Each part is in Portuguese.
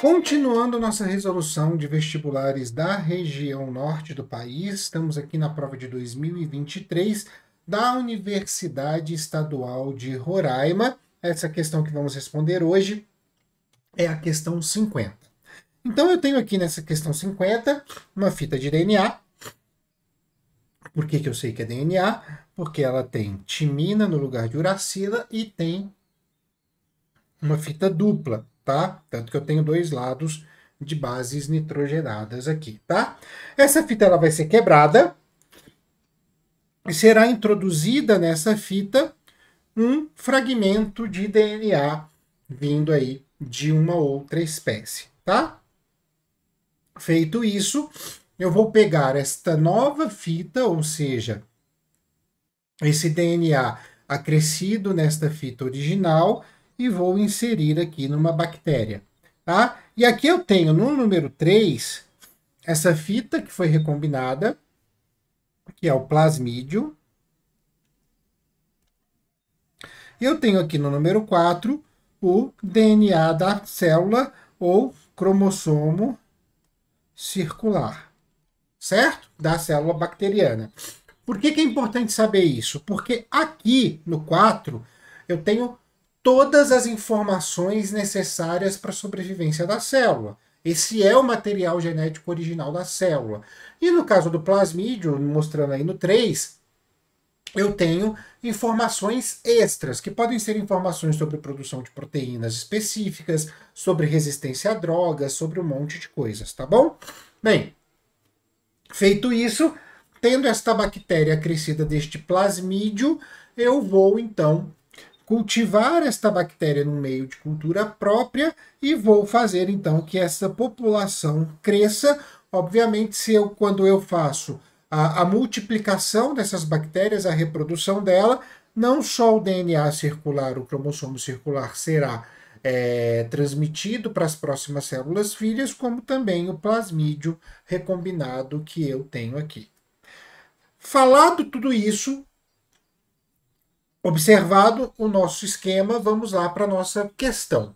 Continuando nossa resolução de vestibulares da região norte do país, estamos aqui na prova de 2023 da Universidade Estadual de Roraima. Essa questão que vamos responder hoje é a questão 50. Então eu tenho aqui nessa questão 50 uma fita de DNA. Por que, que eu sei que é DNA? Porque ela tem timina no lugar de uracila e tem uma fita dupla, tá? Tanto que eu tenho dois lados de bases nitrogenadas aqui, tá? Essa fita ela vai ser quebrada e será introduzida nessa fita um fragmento de DNA vindo aí de uma outra espécie, tá? Feito isso, eu vou pegar esta nova fita, ou seja, esse DNA acrescido nesta fita original e vou inserir aqui numa bactéria. Tá? E aqui eu tenho no número 3 essa fita que foi recombinada, que é o plasmídio. Eu tenho aqui no número 4 o DNA da célula ou cromossomo circular, certo? Da célula bacteriana. Por que, que é importante saber isso? Porque aqui no 4 eu tenho todas as informações necessárias para a sobrevivência da célula. Esse é o material genético original da célula. E no caso do plasmídio, mostrando aí no 3, eu tenho informações extras, que podem ser informações sobre produção de proteínas específicas, sobre resistência a drogas, sobre um monte de coisas, tá bom? Bem, feito isso, tendo esta bactéria crescida deste plasmídio, eu vou então cultivar esta bactéria no meio de cultura própria e vou fazer então que essa população cresça. Obviamente, se eu quando eu faço a, a multiplicação dessas bactérias, a reprodução dela, não só o DNA circular, o cromossomo circular será é, transmitido para as próximas células filhas, como também o plasmídio recombinado que eu tenho aqui. Falado tudo isso, observado o nosso esquema, vamos lá para a nossa questão.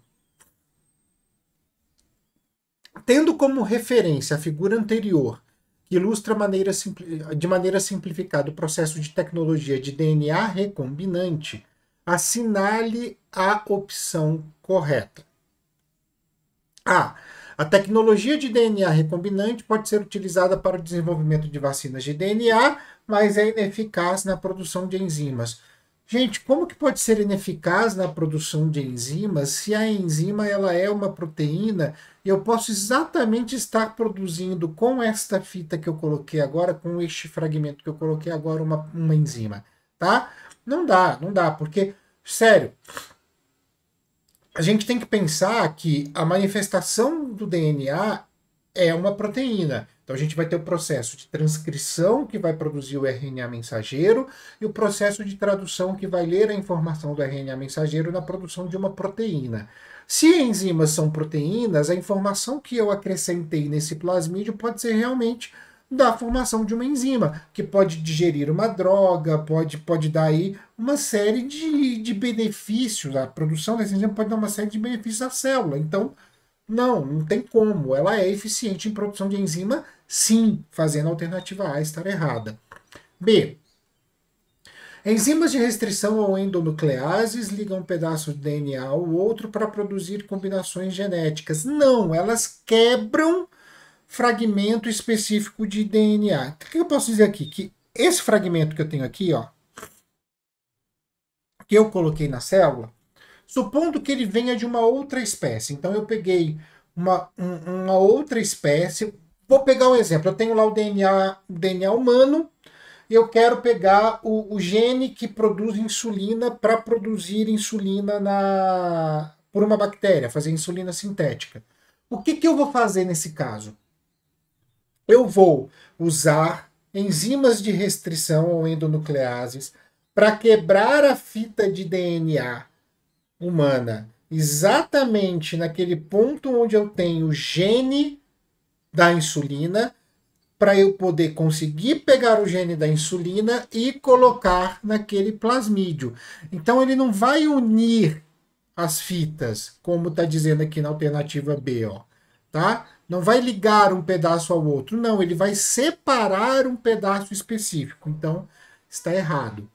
Tendo como referência a figura anterior que ilustra maneira de maneira simplificada o processo de tecnologia de DNA recombinante, assinale a opção correta. A. A tecnologia de DNA recombinante pode ser utilizada para o desenvolvimento de vacinas de DNA, mas é ineficaz na produção de enzimas Gente, como que pode ser ineficaz na produção de enzimas se a enzima ela é uma proteína e eu posso exatamente estar produzindo com esta fita que eu coloquei agora, com este fragmento que eu coloquei agora, uma, uma enzima, tá? Não dá, não dá, porque, sério, a gente tem que pensar que a manifestação do DNA é uma proteína. Então a gente vai ter o processo de transcrição que vai produzir o RNA mensageiro e o processo de tradução que vai ler a informação do RNA mensageiro na produção de uma proteína. Se enzimas são proteínas, a informação que eu acrescentei nesse plasmídio pode ser realmente da formação de uma enzima, que pode digerir uma droga, pode, pode dar aí uma série de, de benefícios, a produção dessa enzima pode dar uma série de benefícios à célula. Então, não, não tem como. Ela é eficiente em produção de enzima, sim, fazendo a alternativa A estar errada. B. Enzimas de restrição ou endonucleases ligam um pedaço de DNA ao outro para produzir combinações genéticas. Não, elas quebram fragmento específico de DNA. O que eu posso dizer aqui? Que esse fragmento que eu tenho aqui, ó, que eu coloquei na célula, Supondo que ele venha de uma outra espécie. Então eu peguei uma, uma outra espécie. Vou pegar um exemplo. Eu tenho lá o DNA, o DNA humano. Eu quero pegar o, o gene que produz insulina para produzir insulina na, por uma bactéria, fazer insulina sintética. O que, que eu vou fazer nesse caso? Eu vou usar enzimas de restrição ou endonucleases para quebrar a fita de DNA humana, exatamente naquele ponto onde eu tenho o gene da insulina, para eu poder conseguir pegar o gene da insulina e colocar naquele plasmídio. Então ele não vai unir as fitas, como está dizendo aqui na alternativa B, ó, tá? Não vai ligar um pedaço ao outro, não, ele vai separar um pedaço específico. Então está errado.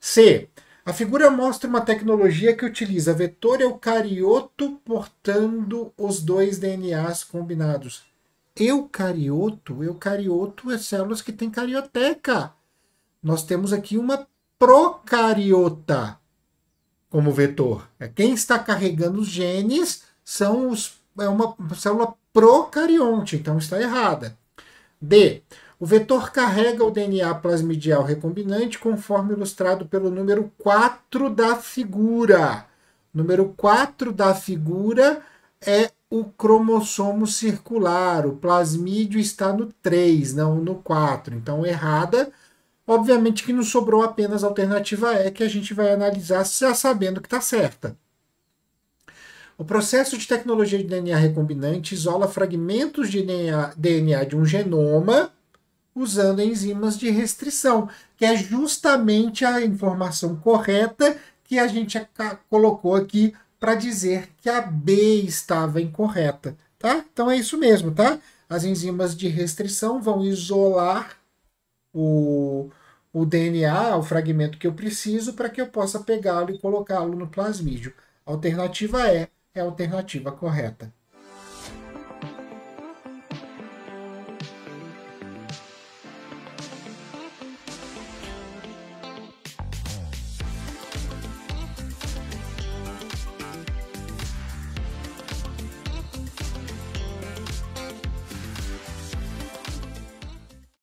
C. A figura mostra uma tecnologia que utiliza vetor eucarioto portando os dois DNAs combinados. Eucarioto? Eucarioto é células que têm carioteca. Nós temos aqui uma procariota como vetor. É quem está carregando os genes são os, é uma célula procarionte, então está errada. D. O vetor carrega o DNA plasmidial recombinante, conforme ilustrado pelo número 4 da figura. Número 4 da figura é o cromossomo circular. O plasmídio está no 3, não no 4. Então, errada. Obviamente que não sobrou apenas a alternativa E, que a gente vai analisar já sabendo que está certa. O processo de tecnologia de DNA recombinante isola fragmentos de DNA de um genoma usando enzimas de restrição, que é justamente a informação correta que a gente colocou aqui para dizer que a B estava incorreta, tá? Então é isso mesmo, tá? As enzimas de restrição vão isolar o, o DNA, o fragmento que eu preciso, para que eu possa pegá-lo e colocá-lo no plasmídio. A alternativa é, é a alternativa correta.